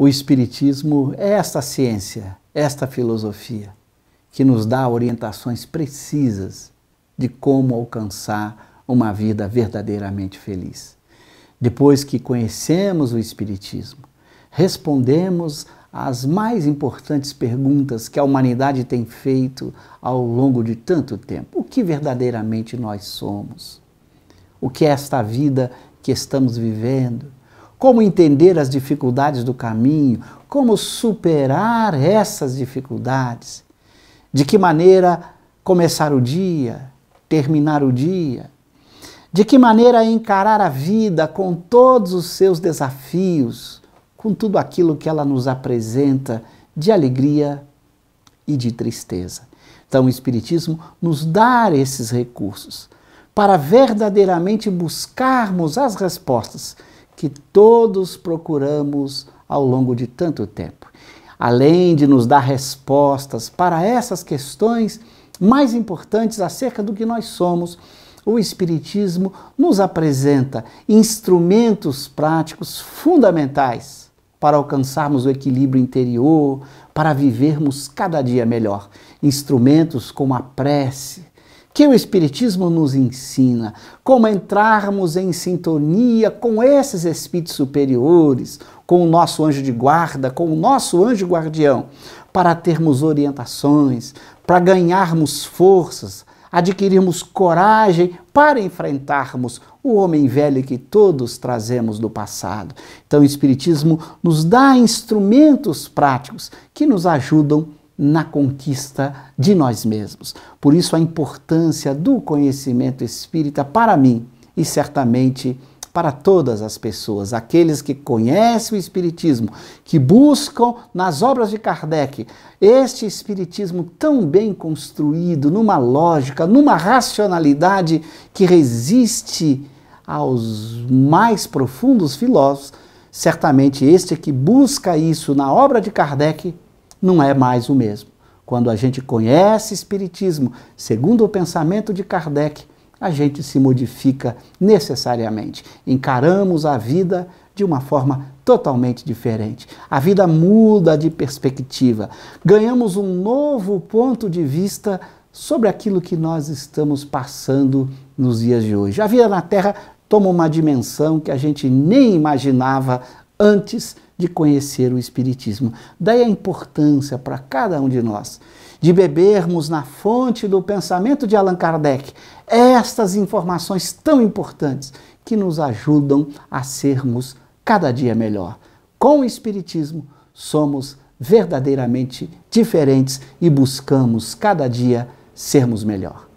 o Espiritismo é esta ciência, esta filosofia, que nos dá orientações precisas de como alcançar uma vida verdadeiramente feliz. Depois que conhecemos o Espiritismo, respondemos às mais importantes perguntas que a humanidade tem feito ao longo de tanto tempo. O que verdadeiramente nós somos? O que é esta vida que estamos vivendo? como entender as dificuldades do caminho, como superar essas dificuldades, de que maneira começar o dia, terminar o dia, de que maneira encarar a vida com todos os seus desafios, com tudo aquilo que ela nos apresenta de alegria e de tristeza. Então, o Espiritismo nos dá esses recursos para verdadeiramente buscarmos as respostas que todos procuramos ao longo de tanto tempo. Além de nos dar respostas para essas questões mais importantes acerca do que nós somos, o Espiritismo nos apresenta instrumentos práticos fundamentais para alcançarmos o equilíbrio interior, para vivermos cada dia melhor. Instrumentos como a prece, que o Espiritismo nos ensina, como entrarmos em sintonia com esses espíritos superiores, com o nosso anjo de guarda, com o nosso anjo guardião, para termos orientações, para ganharmos forças, adquirirmos coragem para enfrentarmos o homem velho que todos trazemos do passado. Então, o Espiritismo nos dá instrumentos práticos que nos ajudam na conquista de nós mesmos. Por isso, a importância do conhecimento espírita para mim e certamente para todas as pessoas, aqueles que conhecem o Espiritismo, que buscam nas obras de Kardec este Espiritismo tão bem construído, numa lógica, numa racionalidade que resiste aos mais profundos filósofos, certamente este que busca isso na obra de Kardec não é mais o mesmo. Quando a gente conhece Espiritismo, segundo o pensamento de Kardec, a gente se modifica necessariamente. Encaramos a vida de uma forma totalmente diferente. A vida muda de perspectiva. Ganhamos um novo ponto de vista sobre aquilo que nós estamos passando nos dias de hoje. A vida na Terra toma uma dimensão que a gente nem imaginava antes de conhecer o Espiritismo. Daí a importância para cada um de nós de bebermos na fonte do pensamento de Allan Kardec estas informações tão importantes que nos ajudam a sermos cada dia melhor. Com o Espiritismo, somos verdadeiramente diferentes e buscamos cada dia sermos melhor.